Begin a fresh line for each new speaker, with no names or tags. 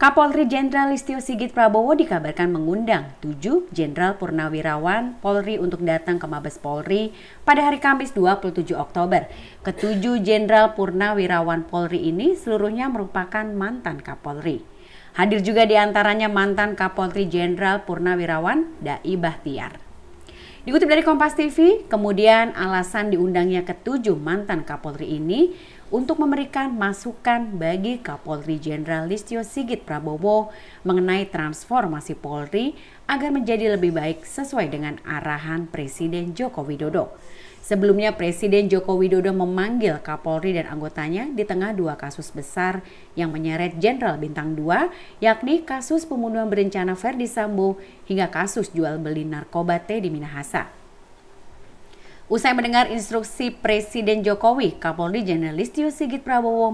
Kapolri Jenderal Listio Sigit Prabowo dikabarkan mengundang tujuh Jenderal Purnawirawan Polri untuk datang ke Mabes Polri pada hari Kamis 27 Oktober. Ketujuh Jenderal Purnawirawan Polri ini seluruhnya merupakan mantan Kapolri. Hadir juga diantaranya mantan Kapolri Jenderal Purnawirawan Dai Bahtiar. Dikutip dari Kompas TV, kemudian alasan diundangnya ketujuh mantan Kapolri ini untuk memberikan masukan bagi Kapolri Jenderal Listio Sigit Prabowo mengenai transformasi Polri agar menjadi lebih baik sesuai dengan arahan Presiden Joko Widodo. Sebelumnya Presiden Joko Widodo memanggil Kapolri dan anggotanya di tengah dua kasus besar yang menyeret Jenderal Bintang 2, yakni kasus pembunuhan berencana Verdi Sambo hingga kasus jual beli narkoba di Minahasa. Usai mendengar instruksi Presiden Jokowi, Kapolri Jenderal Listio Sigit Prabowo